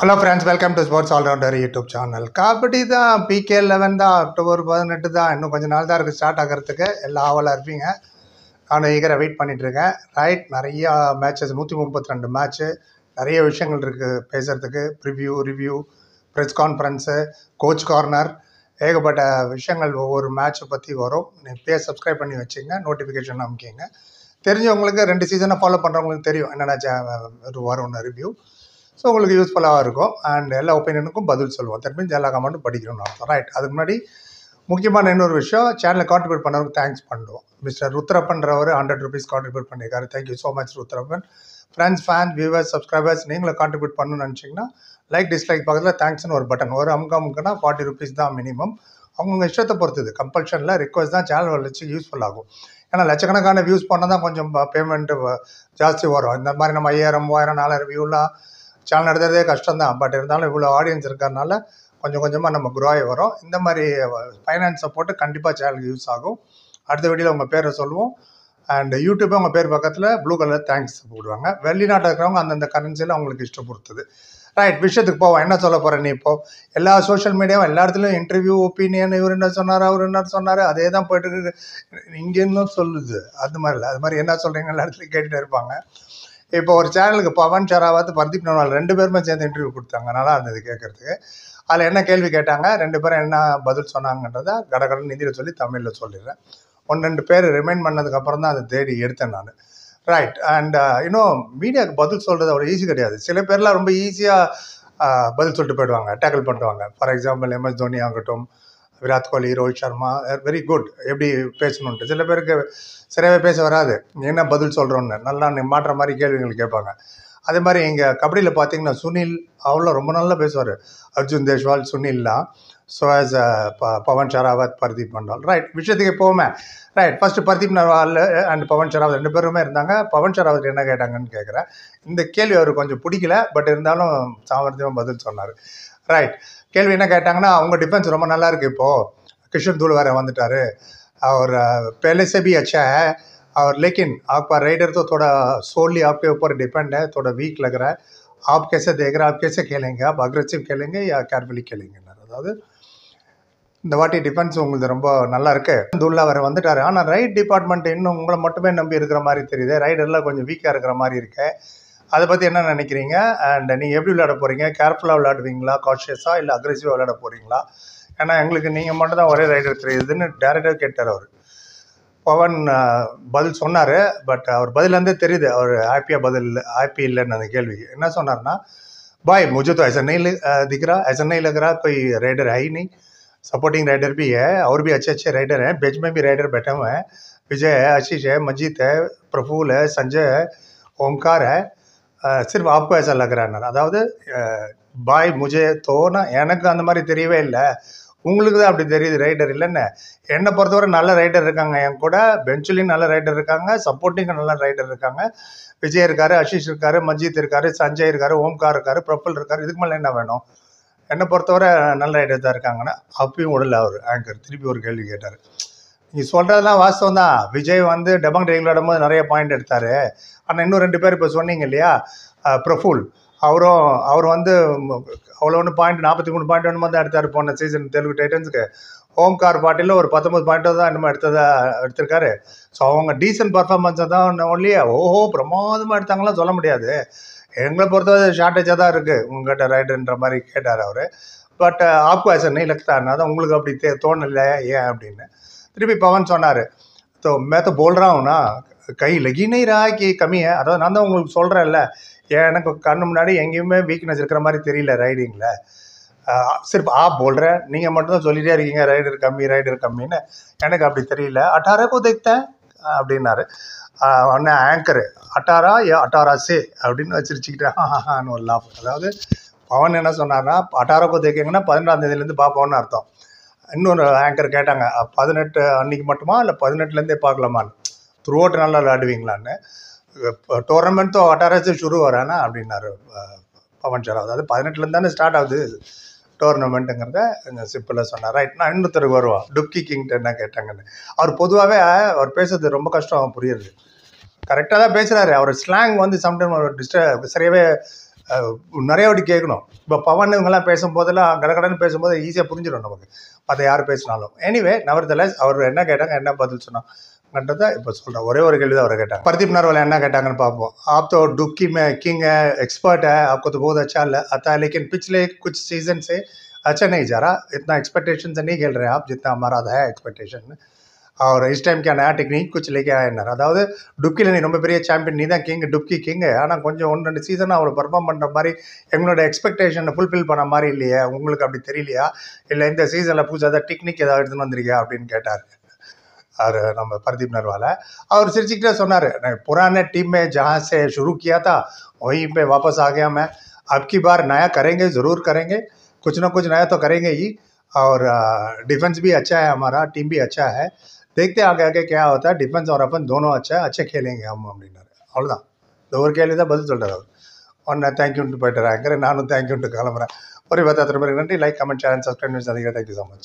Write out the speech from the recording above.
hello friends welcome to sports allrounder YouTube channel kabaddi தான் PK eleven தான் October பதினெட்டு தான் இன்னும் கொஞ்சம் நாள் தான் இருக்குது ஸ்டார்ட் ஆகிறதுக்கு எல்லா ஆவலாக இருப்பீங்க நான் ஈகரை வெயிட் பண்ணிகிட்ருக்கேன் ரைட் நிறையா மேட்சஸ் நூற்றி முப்பத்தி ரெண்டு மேட்ச்சு நிறைய விஷயங்கள் இருக்குது பேசுகிறதுக்கு preview review press conference coach corner ஏகப்பட்ட விஷயங்கள் ஒவ்வொரு மேட்ச்சை பற்றி வரும் நீங்கள் பேர் சப்ஸ்கிரைப் பண்ணி வச்சுங்க நோட்டிஃபிகேஷன் அமைக்கிங்க தெரிஞ்சவங்களுக்கு ரெண்டு சீசனை ஃபாலோ பண்ணுறவங்களுக்கு தெரியும் என்னென்ன வரும்னு ரிவ்யூ ஸோ உங்களுக்கு யூஸ்ஃபுல்லாக இருக்கும் அண்ட் எல்லா ஒப்பீனியனுக்கும் பதில் சொல்லுவோம் தட் மீன்ஸ் எல்லா கமெண்ட்டும் படிக்கணும்னு அர்த்தம் ரைட் அதுக்கு முன்னாடி முக்கியமான இன்னொரு விஷயம் சேனலை கான்ட்ரிபியூட் பண்ணவருக்கு தேங்க்ஸ் பண்ணுவோம் மிஸ்டர் ருத்ரப்பன்றவர் ஹண்ட்ரட் ருபீஸ் கான்ட்ரிபியூட் பண்ணியிருக்காரு thank you so much Rudrappan friends fan viewers subscribers நீங்களும் கான்ட்ரிபியூட் பண்ணணும்னு நினச்சிங்கன்னா லைக் டிஸ்லைக் பக்கத்தில் தேங்க்ஸ்னு ஒரு பட்டன் ஒரு அமுக்கு அமுக்குன்னா ஃபார்ட்டி ருபீஸ் தான் மினிமம் அவங்கவுங்க இஷ்டத்தை பொறுத்தது கம்பல்ஷனில் ரிக்வஸ்ட் தான் சேனல் வளர்ச்சி யூஸ்ஃபுல் ஆகும் ஏன்னா லட்சக்கணக்கான வியூஸ் பண்ணால் தான் கொஞ்சம் பேமெண்ட்டு ஜாஸ்தி வரும் இந்த மாதிரி நம்ம ஐயாயிரம் மூவாயிரம் நாலாயிரம் வியூலாம் சேனல் கஷ்டம் கஷ்டம்தான் பட் இருந்தாலும் இவ்வளோ ஆடியன்ஸ் இருக்கிறதுனால கொஞ்சம் கொஞ்சமாக நம்ம குரோ ஆகி வரும் இந்த மாதிரி ஃபைனான்ஸை போட்டு கண்டிப்பாக சேனலுக்கு யூஸ் ஆகும் அடுத்த வீடியோவில் உங்கள் பேரை சொல்லுவோம் அண்ட் யூடியூப்பே உங்கள் பேர் பக்கத்தில் ப்ளூ கலர் தேங்க்ஸ் போடுவாங்க வெளிநாட்டில் இருக்கிறவங்க அந்தந்த கரன்சியில் அவங்களுக்கு இஷ்டம் ரைட் விஷயத்துக்கு போவோம் என்ன சொல்ல போகிறேன் நீ இப்போ எல்லா சோஷியல் மீடியாவும் எல்லா இடத்துலையும் இன்டர்வியூ ஒப்பீனியன் இவர் என்ன சொன்னார் அவர் என்ன சொன்னார் அதே தான் போயிட்டு இருக்கு இங்கேருந்தும் சொல்லுது அது மாதிரி இல்லை அது மாதிரி என்ன சொல்கிறீங்க எல்லா இடத்துலையும் கேட்டுகிட்டே இருப்பாங்க இப்போ ஒரு சேனலுக்கு பவன் ஷராவாத் பர்தீப் நர்வால் ரெண்டு பேருமே சேர்ந்து இன்டர்வியூ கொடுத்தாங்க நல்லா இருந்தது கேட்கறதுக்கு அதில் என்ன கேள்வி கேட்டாங்க ரெண்டு பேரும் என்ன பதில் சொன்னாங்கன்றத கடகடன் இந்தியில் சொல்லி தமிழில் சொல்லிடுறேன் ஒன்று ரெண்டு பேர் ரிமைண்ட் பண்ணதுக்கப்புறம் தான் அதை தேடி எடுத்தேன் நான் ரைட் அண்ட் இன்னும் மீடியாவுக்கு பதில் சொல்கிறது அவ்வளோ ஈஸி கிடையாது சில பேர்லாம் ரொம்ப ஈஸியாக பதில் சொல்லிட்டு போயிடுவாங்க டேக்கிள் பண்ணுவாங்க ஃபார் எக்ஸாம்பிள் எம்எஸ் தோனி ஆகட்டும் விராட் கோலி ரோஹித் சர்மா வெரி குட் எப்படி பேசணுன்ட்டு சில பேருக்கு சிறையாக பேச வராது என்ன பதில் சொல்கிறோன்னு நல்லா மாற்ற மாதிரி கேள்விகள் கேட்பாங்க அதே மாதிரி எங்கள் கபடியில் பார்த்தீங்கன்னா சுனில் அவ்வளோ ரொம்ப நல்லா பேசுவார் அர்ஜுன் தேஷ்வால் சுனில்லாம் ஸோ ஆஸ் ப பவன் ஷராவத் பர்தீப் பண்டால் ரைட் விஷயத்துக்கு போவோமே right first Pardeep Narwal and Pawan Sehrawat ரெண்டு பேருமே இருந்தாங்க பவன் ஷராவத் என்ன கேட்டாங்கன்னு கேட்குறேன் இந்த கேள்வி அவர் கொஞ்சம் பிடிக்கல பட் இருந்தாலும் சாமர்த்தியமாக பதில் சொன்னார் ரைட் கேள்வி என்ன கேட்டாங்கன்னா அவங்க டிஃபென்ஸ் ரொம்ப நல்லா இருக்குது இப்போது கிஷன் தூள் வேறு வந்துட்டார் அவர் பெலசே பி அச்ச அவர் லேக்கின் और ரைடர் आपका राइडर तो थोड़ा सोलली आपके ऊपर डिपेंड है थोड़ा वीक लग रहा है आप कैसे देख रहे கேர்ஃபுல்லி கேளுங்க அதாவது இந்த வாட்டி டிஃபென்ஸ் உங்களுக்கு ரொம்ப நல்லா இருக்கு தூள் வர வந்துட்டார் ஆனால் ரைட் டிபார்ட்மெண்ட் இன்னும் உங்களை மட்டுமே நம்பி இருக்கிற மாதிரி தெரியுது ரைடர்லாம் கொஞ்சம் வீக்காக இருக்கிற மாதிரி இருக்குது அதை பற்றி என்ன நினைக்கிறீங்க அண்ட் நீங்கள் எப்படி விளையாட போகிறீங்க கேர்ஃபுல்லாக விளையாடுவீங்களா கான்ஷியஸாக இல்லை அக்ரெசிவாக விளையாட போகிறீங்களா ஏன்னா எங்களுக்கு நீங்கள் மட்டும் தான் ஒரே ரைடர் தெரியுதுன்னு டேரக்டர் கேட்டார் அவர் பவன் பதில் சொன்னார் பட் அவர் பதிலேருந்தே தெரியுது அவர் ஹாப்பியாக பதில் இல்லை ஹாப்பி இல்லைன்னு அந்த கேள்விக்கு என்ன சொன்னார்னா பாய் मुझे तो ऐसा नहीं இருக்கிறா போய் ரைடர் ஐ நீ சப்போர்ட்டிங் ரைடர் பி ஏ அவர் பி அச்சு அச்சே ரைடர் है மேம்பி ரைடர் अच्छे விஜய் அஷிஷ் மஜித் பிரபுல சஞ்சய் भी சிறு ஆப்கோ ஐசா லக்ரானார் அதாவது பாய் முஜே தோனா எனக்கு அந்த மாதிரி தெரியவே இல்லை உங்களுக்கு தான் அப்படி தெரியுது ரைடர் இல்லைன்னு என்னை பொறுத்தவரை நல்ல ரைடர் இருக்காங்க என் கூட பெஞ்சுலையும் நல்ல ரைடர் இருக்காங்க சப்போர்ட்டிங்கும் நல்ல ரைடர் இருக்காங்க விஜய் இருக்கார் அஷிஷ் இருக்காரு மஜித் இருக்காரு சஞ்சய் இருக்காரு ஓம்கார் இருக்காரு பிரபுல் இருக்காரு இதுக்கு மேலே என்ன வேணும் என்னை பொறுத்தவரை நல்ல ரைடர் தான் இருக்காங்கன்னா அப்பயும் விடல அவர் ஆங்கர் திருப்பி ஒரு கேள்வி கேட்டார் நீங்கள் சொல்கிறதெல்லாம் வாஸ்தவம் தான் விஜய் வந்து டபங் டைவில் ஆடும்போது நிறைய பாயிண்ட் எடுத்தார் ஆனால் இன்னும் ரெண்டு பேர் இப்போ சொன்னீங்க இல்லையா பிரஃபுல் அவரும் அவர் வந்து அவ்வளோ ஒன்று பாயிண்ட் நாற்பத்தி மூணு பாயிண்ட் ஒன்று தான் எடுத்தார் போன சீசன் தெலுங்கு டைட்டன்ஸுக்கு ஓம்கார் பாட்டில் ஒரு பத்தொம்பது பாயிண்ட் தான் என்னமோ எடுத்ததா எடுத்திருக்காரு ஸோ அவங்க டீசன்ட் பர்ஃபார்மன்ஸை தான் ஒன்லியே ஓஹோ பிரமாதமாக எடுத்தாங்களாம் சொல்ல முடியாது எங்களை பொறுத்தவரை ஷார்ட்டேஜாக தான் இருக்குது உங்கள்கிட்ட ரைடுன்ற மாதிரி கேட்டார் அவர் பட் ஆப்காசன் இலக்கு தான் உங்களுக்கு அப்படி தே தோணலை ஏன் அப்படின்னு திருப்பி பவன் சொன்னார் ஸோ மேத்த तो बोल रहा हूँ ना கம்மியை அதாவது நான் தான் உங்களுக்கு சொல்கிறேன்ல எனக்கு கண்ணு முன்னாடி எங்கேயுமே வீக்னஸ் இருக்கிற மாதிரி தெரியல ரைடிங்கில் சிறப்பு ஆ போல்ற நீங்கள் மட்டும்தான் சொல்லிகிட்டே இருக்கீங்க ரைடர் கம்மி ரைடர் கம்மின்னு எனக்கு அப்படி தெரியல அட்டாரே குதைத்தேன் தைத்தேன் அப்படின்னாரு அண்ணன் ஆங்கரு அட்டாரா ஏ அட்டாரா சே அப்படின்னு வச்சிருச்சுக்கிட்டேன் ஒரு லாபம் அதாவது பவன் என்ன சொன்னார்னா அட்டாரா கோ தைக்கிங்கன்னா பதினொன்றாம் தேதியிலேருந்து பார்ப்போம்னு அர்த்தம் இன்னொரு ஆங்கர் கேட்டாங்க பதினெட்டு அன்னைக்கு மட்டுமா இல்லை பதினெட்டுலேருந்தே பார்க்கலாமான்னு த்ரூ அவுட் நல்லா விளையாடுவீங்களான்னு டோர்னமெண்ட்டும் அட்டாராச்சு ஷுரு வரானா அப்படின்னாரு பவன் சார் அதாவது பதினெட்டுலேருந்து தானே ஸ்டார்ட் ஆகுது டோர்னமெண்ட்டுங்கிறத கொஞ்சம் சிப்பிளாக சொன்னார் ரைட் நான் இன்னொருத்தருக்கு வருவா டுப்கி கிங்கிட்ட என்ன கேட்டாங்கன்னு அவர் பொதுவாகவே அவர் பேசுறது ரொம்ப கஷ்டம் புரியுது கரெக்டாக தான் பேசுகிறாரு அவர் ஸ்லாங் வந்து சம்டைம் டிஸ்ட சரியாகவே நிறைய வாட்டி கேட்கணும் இப்போ பவன் இவங்கெல்லாம் பேசும்போதெல்லாம் கடகடன்னு பேசும்போது ஈஸியாக புரிஞ்சிடும் நமக்கு மற்ற யார் பேசினாலும் எனிவே நவர்தலஸ் அவர் என்ன கேட்டாங்க என்ன பதில் சொன்னாங்கன்றதை இப்போ சொல்கிறேன் ஒரே ஒரு கேள்வி தான் அவரை கேட்டாங்க பர்தீப் நர்வால் என்ன கேட்டாங்கன்னு பார்ப்போம் ஆப்தோ டுக்கி மே में किंग है போது வச்சா இல்லை அத்தா லைக் अच्छा आता குச் சீசன்ஸே அச்சா कुछ ஜாரா से अच्छा நீ கேள்றேன் ஆப் ஜித்தா மாறாத से और इस टाइम क्या नया टेक्निक कुछ लेके आए ना அதாவது डुக்கி လည်း ரொம்ப பெரிய சாம்பியன் நீதான் கிங் डुக்கி கிங் ஆனா கொஞ்சம் 1 2 சீசன் அவள परफॉर्म பண்ண மாதிரி எக்னோட எக்ஸ்பெக்டேஷனை ফুলফিল பண்ண மாதிரி இல்லையா உங்களுக்கு அப்படி தெரியலையா இல்ல இந்த சீசன்ல புசேதா டெக்னிக் ஏதாவது எடுத்து வந்துருக்கயா அப்படிን கேட்டார் আর நம்ம பரதீப் நர்வால் அவர் செஞ்சிட்டே சொன்னாரு நான் पुराना டீம் மேல जहां से शुरू किया था वहीं पे वापस आ गया मैं अबकी बार नया करेंगे जरूर करेंगे कुछ ना कुछ नया तो करेंगे ही और डिफेंस भी अच्छा है हमारा टीम भी अच्छा है देखते हैं आगे आगे क्या होता है डिफेंस और अपन दोनों अच्छा अच्छे खेलेंगे हम அப்படின்னாரு அவ்வளோதான் இந்த ஒரு கேள்வி தான் பதில் சொல்கிறார் அவர் ஒன்று தேங்க்யூன்ட்டு போய்ட்டு ஆங்கர் நானும் தேங்க்யூன்ட்டு கிளம்புறேன் ஒரு பத்து அத்தனை பேருக்கு நன்றி லைக் கமெண்ட் சேனல் சப்ஸ்கிரைப் பண்ணி சந்திக்கிறேன் தேங்க்யூ ஸோ மச்